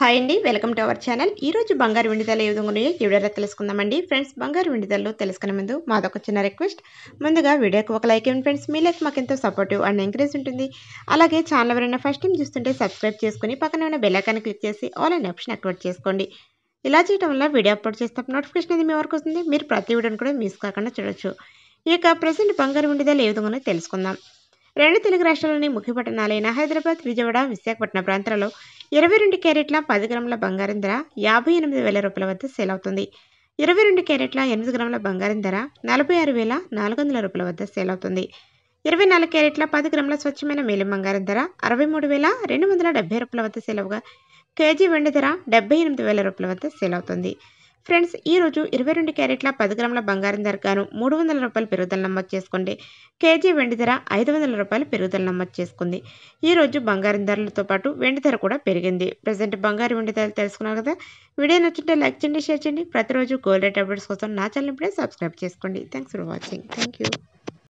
hi అండి welcome to our channel ఈరోజు బంగారు వెండి ఏ విధంగా ఉన్నాయో ఈ వీడియోలో తెలుసుకుందామండి ఫ్రెండ్స్ బంగారు వెండి తెలుసుకునే ముందు మాదొక చిన్న రిక్వెస్ట్ ముందుగా వీడియోకి ఒక లైక్ ఇవ్వండి ఫ్రెండ్స్ మీ లైక్ మాకు ఎంతో సపోర్టివ్ అండ్ ఎంకరేజ్ ఉంటుంది అలాగే ఛానల్ ఎవరైనా ఫస్ట్ టైం చూస్తుంటే సబ్స్క్రైబ్ చేసుకుని పక్కన ఉన్న బెల్లైకాన్ని క్లిక్ చేసి ఆల్ అండ్ ఆప్షన్ యాక్టివేట్ చేసుకోండి ఇలా చేయడం వల్ల వీడియో అప్లోడ్ చేస్తే నోటిఫికేషన్ అనేది మీ వరకు వస్తుంది మీరు ప్రతి వీడియోని కూడా మిస్ కాకుండా చూడొచ్చు ఇక ప్రజెంట్ బంగారు వెండి ఏ విధంగా తెలుసుకుందాం రెండు తెలుగు రాష్ట్రాల్లోని ముఖ్య పట్టణాలైన హైదరాబాద్ విజయవాడ విశాఖపట్నం ప్రాంతాలలో ఇరవై రెండు క్యారెట్ల పది గ్రాముల బంగారం ధర యాభై ఎనిమిది వేల రూపాయల వద్ద సేల్ అవుతుంది ఇరవై రెండు క్యారెట్ల ఎనిమిది గ్రాముల బంగారం ధర నలభై ఆరు వేల నాలుగు వందల రూపాయల వద్ద సేల్ అవుతుంది ఇరవై నాలుగు క్యారెట్ల పది గ్రాముల స్వచ్ఛమైన మేలి బంగారం ధర అరవై మూడు వేల రెండు వందల డెబ్బై రూపాయల వద్ద సేల్ అవగా కేజీ వెండి ధర డెబ్బై ఎనిమిది వేల రూపాయల వద్ద సేల్ అవుతుంది ఫ్రెండ్స్ ఈరోజు ఇరవై రెండు క్యారెట్ల పది గ్రాముల బంగారం ధరగాను మూడు వందల రూపాయలు పెరుగుదల నమోదు చేసుకోండి కేజీ వెండి ధర ఐదు వందల రూపాయలు పెరుగుదల నమోదు చేసుకుంది ఈరోజు బంగారం ధరలతో పాటు వెండి ధర కూడా పెరిగింది ప్రజెంట్ బంగారు వెండి ధరలు తెలుసుకున్నారు కదా వీడియో నచ్చుంటే లైక్ చేయండి షేర్ చేయండి ప్రతిరోజు గోల్డ్ రేట్ అప్డేట్స్ కోసం నా ఛానల్ ఇప్పుడే సబ్స్క్రైబ్ చేసుకోండి thanks for watching thank you